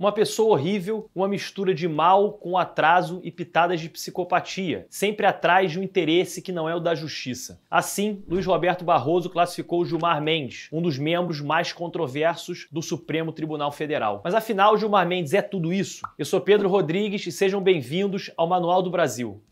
Uma pessoa horrível, uma mistura de mal com atraso e pitadas de psicopatia, sempre atrás de um interesse que não é o da justiça. Assim, Luiz Roberto Barroso classificou Gilmar Mendes, um dos membros mais controversos do Supremo Tribunal Federal. Mas afinal, Gilmar Mendes é tudo isso? Eu sou Pedro Rodrigues e sejam bem-vindos ao Manual do Brasil.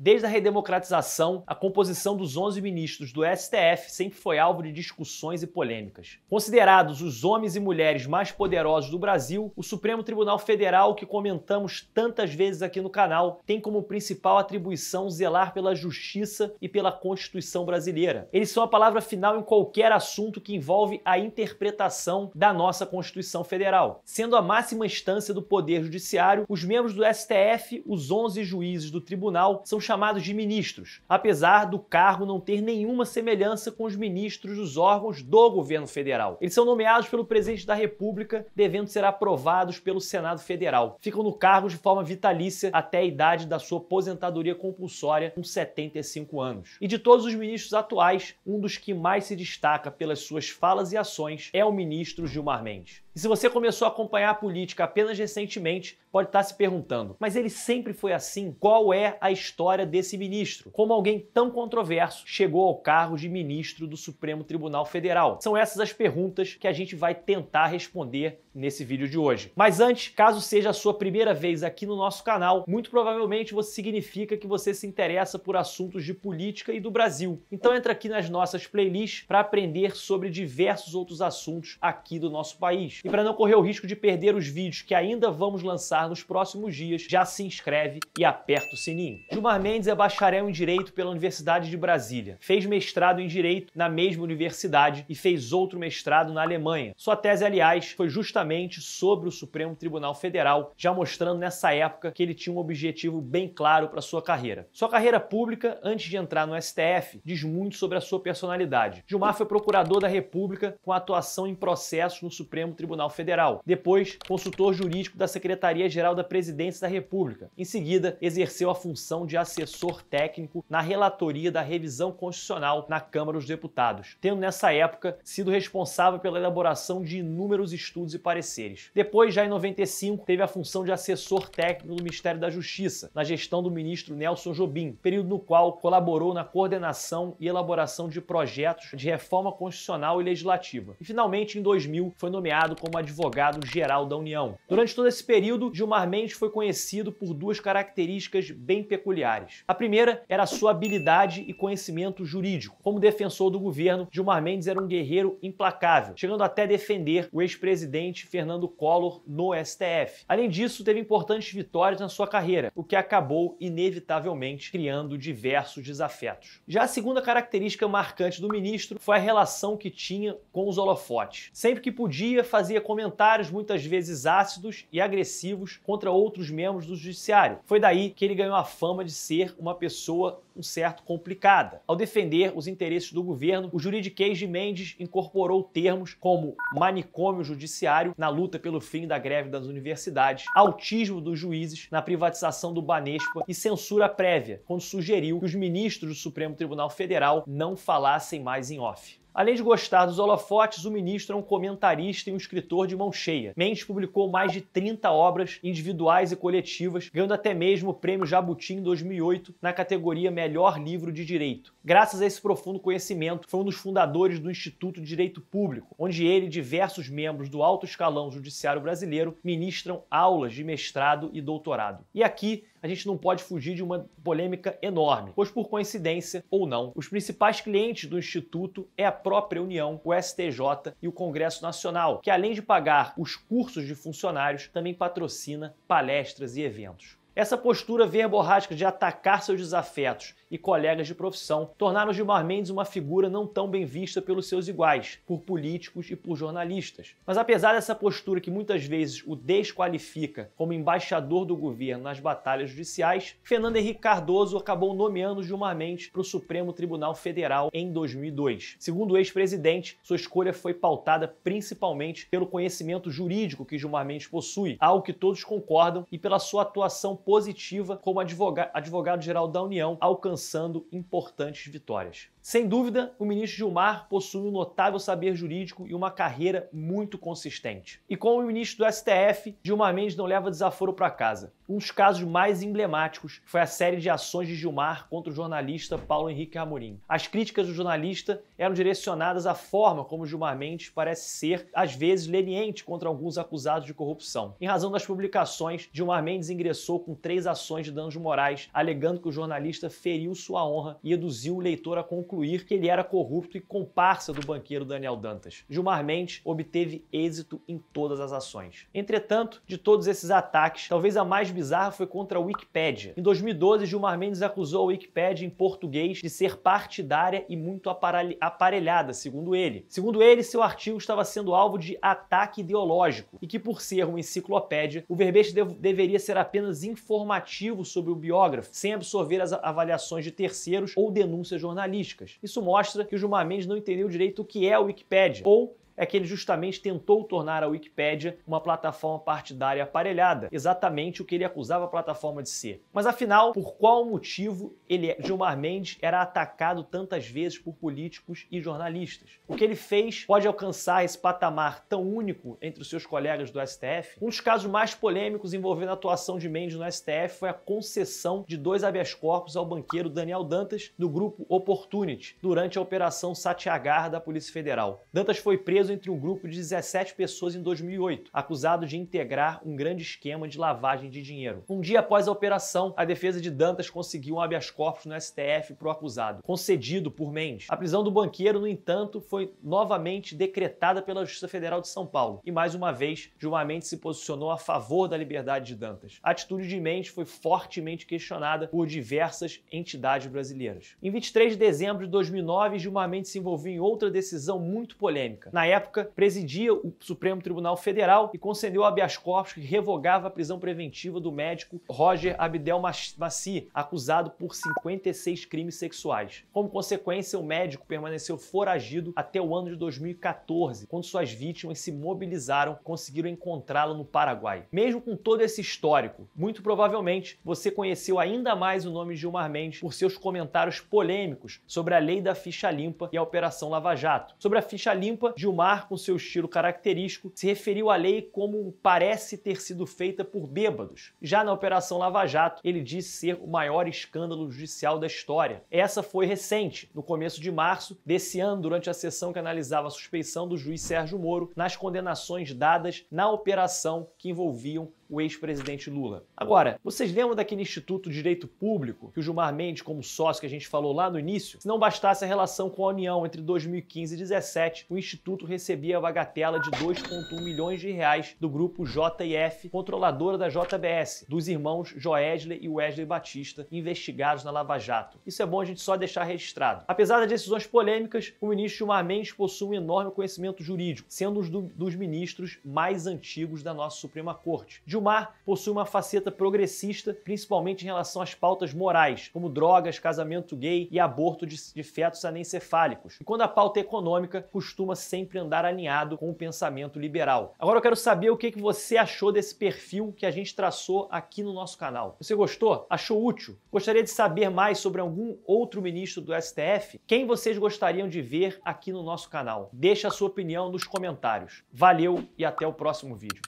Desde a redemocratização, a composição dos 11 ministros do STF sempre foi alvo de discussões e polêmicas. Considerados os homens e mulheres mais poderosos do Brasil, o Supremo Tribunal Federal, que comentamos tantas vezes aqui no canal, tem como principal atribuição zelar pela justiça e pela Constituição brasileira. Eles são é a palavra final em qualquer assunto que envolve a interpretação da nossa Constituição Federal. Sendo a máxima instância do Poder Judiciário, os membros do STF, os 11 juízes do tribunal, são chamados de ministros, apesar do cargo não ter nenhuma semelhança com os ministros dos órgãos do governo federal. Eles são nomeados pelo presidente da República, devendo ser aprovados pelo Senado Federal. Ficam no cargo de forma vitalícia até a idade da sua aposentadoria compulsória, com 75 anos. E de todos os ministros atuais, um dos que mais se destaca pelas suas falas e ações é o ministro Gilmar Mendes. E se você começou a acompanhar a política apenas recentemente, pode estar se perguntando: mas ele sempre foi assim? Qual é a história desse ministro? Como alguém tão controverso chegou ao cargo de ministro do Supremo Tribunal Federal? São essas as perguntas que a gente vai tentar responder nesse vídeo de hoje. Mas antes, caso seja a sua primeira vez aqui no nosso canal, muito provavelmente você significa que você se interessa por assuntos de política e do Brasil. Então entra aqui nas nossas playlists para aprender sobre diversos outros assuntos aqui do nosso país. E para não correr o risco de perder os vídeos que ainda vamos lançar nos próximos dias, já se inscreve e aperta o sininho. Gilmar Mendes é bacharel em Direito pela Universidade de Brasília. Fez mestrado em Direito na mesma universidade e fez outro mestrado na Alemanha. Sua tese, aliás, foi justamente sobre o Supremo Tribunal Federal, já mostrando nessa época que ele tinha um objetivo bem claro para sua carreira. Sua carreira pública, antes de entrar no STF, diz muito sobre a sua personalidade. Gilmar foi procurador da República com atuação em processos no Supremo Tribunal Tribunal Federal. Depois, consultor jurídico da Secretaria-Geral da Presidência da República. Em seguida, exerceu a função de assessor técnico na relatoria da revisão constitucional na Câmara dos Deputados, tendo nessa época sido responsável pela elaboração de inúmeros estudos e pareceres. Depois, já em 95, teve a função de assessor técnico do Ministério da Justiça, na gestão do ministro Nelson Jobim, período no qual colaborou na coordenação e elaboração de projetos de reforma constitucional e legislativa. E finalmente, em 2000, foi nomeado como advogado-geral da União. Durante todo esse período, Gilmar Mendes foi conhecido por duas características bem peculiares. A primeira era sua habilidade e conhecimento jurídico. Como defensor do governo, Gilmar Mendes era um guerreiro implacável, chegando até defender o ex-presidente Fernando Collor no STF. Além disso, teve importantes vitórias na sua carreira, o que acabou inevitavelmente criando diversos desafetos. Já a segunda característica marcante do ministro foi a relação que tinha com os holofotes. Sempre que podia, fazer fazia comentários muitas vezes ácidos e agressivos contra outros membros do judiciário. Foi daí que ele ganhou a fama de ser uma pessoa um certo complicada. Ao defender os interesses do governo, o juridiquês de Mendes incorporou termos como manicômio judiciário na luta pelo fim da greve das universidades, autismo dos juízes na privatização do Banespa e censura prévia, quando sugeriu que os ministros do Supremo Tribunal Federal não falassem mais em off. Além de gostar dos holofotes, o ministro é um comentarista e um escritor de mão cheia. Mendes publicou mais de 30 obras individuais e coletivas, ganhando até mesmo o prêmio Jabuti em 2008 na categoria Melhor Livro de Direito. Graças a esse profundo conhecimento, foi um dos fundadores do Instituto de Direito Público, onde ele e diversos membros do alto escalão judiciário brasileiro ministram aulas de mestrado e doutorado. E aqui a gente não pode fugir de uma polêmica enorme, pois por coincidência ou não, os principais clientes do Instituto é a própria União, o STJ e o Congresso Nacional, que além de pagar os cursos de funcionários, também patrocina palestras e eventos. Essa postura verborrágica de atacar seus desafetos e colegas de profissão tornaram Gilmar Mendes uma figura não tão bem vista pelos seus iguais, por políticos e por jornalistas. Mas apesar dessa postura que muitas vezes o desqualifica como embaixador do governo nas batalhas judiciais, Fernando Henrique Cardoso acabou nomeando Gilmar Mendes para o Supremo Tribunal Federal em 2002. Segundo o ex-presidente, sua escolha foi pautada principalmente pelo conhecimento jurídico que Gilmar Mendes possui, algo que todos concordam, e pela sua atuação positiva como advogado-geral da União, alcançando importantes vitórias. Sem dúvida, o ministro Gilmar possui um notável saber jurídico e uma carreira muito consistente. E como o ministro do STF, Gilmar Mendes não leva desaforo para casa. Um dos casos mais emblemáticos foi a série de ações de Gilmar contra o jornalista Paulo Henrique Amorim. As críticas do jornalista eram direcionadas à forma como Gilmar Mendes parece ser, às vezes, leniente contra alguns acusados de corrupção. Em razão das publicações, Gilmar Mendes ingressou com três ações de danos morais, alegando que o jornalista feriu sua honra e induziu o leitor a concluir que ele era corrupto e comparsa do banqueiro Daniel Dantas. Gilmar Mendes obteve êxito em todas as ações. Entretanto, de todos esses ataques, talvez a mais bizarra foi contra a Wikipedia. Em 2012, Gilmar Mendes acusou a Wikipedia em português de ser partidária e muito aparelhada, segundo ele. Segundo ele, seu artigo estava sendo alvo de ataque ideológico e que, por ser uma enciclopédia, o verbete dev deveria ser apenas informativo sobre o biógrafo, sem absorver as avaliações de terceiros ou denúncias jornalísticas. Isso mostra que o Gilmar Mendes não entendeu direito o que é a Wikipedia ou é que ele justamente tentou tornar a Wikipédia uma plataforma partidária aparelhada, exatamente o que ele acusava a plataforma de ser. Mas afinal, por qual motivo ele, é, Gilmar Mendes, era atacado tantas vezes por políticos e jornalistas? O que ele fez pode alcançar esse patamar tão único entre os seus colegas do STF? Um dos casos mais polêmicos envolvendo a atuação de Mendes no STF foi a concessão de dois habeas corpus ao banqueiro Daniel Dantas do grupo Opportunity durante a operação Satiagar da Polícia Federal. Dantas foi preso preso entre um grupo de 17 pessoas em 2008, acusado de integrar um grande esquema de lavagem de dinheiro. Um dia após a operação, a defesa de Dantas conseguiu um habeas corpus no STF para o acusado, concedido por Mendes. A prisão do banqueiro, no entanto, foi novamente decretada pela Justiça Federal de São Paulo e, mais uma vez, Gilmar Mendes se posicionou a favor da liberdade de Dantas. A atitude de Mendes foi fortemente questionada por diversas entidades brasileiras. Em 23 de dezembro de 2009, Gilmar Mendes se envolveu em outra decisão muito polêmica. Na época, época, presidia o Supremo Tribunal Federal e concedeu habeas corpus que revogava a prisão preventiva do médico Roger Abdel Massi, acusado por 56 crimes sexuais. Como consequência, o médico permaneceu foragido até o ano de 2014, quando suas vítimas se mobilizaram e conseguiram encontrá-lo no Paraguai. Mesmo com todo esse histórico, muito provavelmente você conheceu ainda mais o nome de Gilmar Mendes por seus comentários polêmicos sobre a lei da ficha limpa e a Operação Lava Jato. Sobre a ficha limpa, Gilmar com seu estilo característico, se referiu à lei como parece ter sido feita por bêbados. Já na Operação Lava Jato, ele disse ser o maior escândalo judicial da história. Essa foi recente, no começo de março desse ano, durante a sessão que analisava a suspeição do juiz Sérgio Moro nas condenações dadas na operação que envolviam o ex-presidente Lula. Agora, vocês lembram daquele Instituto de Direito Público que o Gilmar Mendes, como sócio que a gente falou lá no início, se não bastasse a relação com a União entre 2015 e 2017, o Instituto recebia a bagatela de 2,1 milhões de reais do grupo JF, controladora da JBS, dos irmãos Joesley e Wesley Batista, investigados na Lava Jato. Isso é bom a gente só deixar registrado. Apesar das decisões polêmicas, o ministro Gilmar Mendes possui um enorme conhecimento jurídico, sendo um dos ministros mais antigos da nossa Suprema Corte. De Gilmar possui uma faceta progressista, principalmente em relação às pautas morais, como drogas, casamento gay e aborto de, de fetos anencefálicos. E quando a pauta é econômica, costuma sempre andar alinhado com o pensamento liberal. Agora eu quero saber o que, que você achou desse perfil que a gente traçou aqui no nosso canal. Você gostou? Achou útil? Gostaria de saber mais sobre algum outro ministro do STF? Quem vocês gostariam de ver aqui no nosso canal? Deixe a sua opinião nos comentários. Valeu e até o próximo vídeo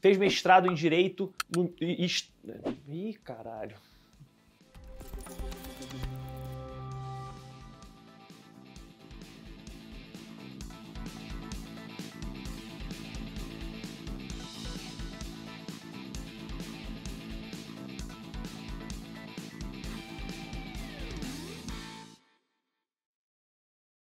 fez mestrado em Direito no. Ih, caralho.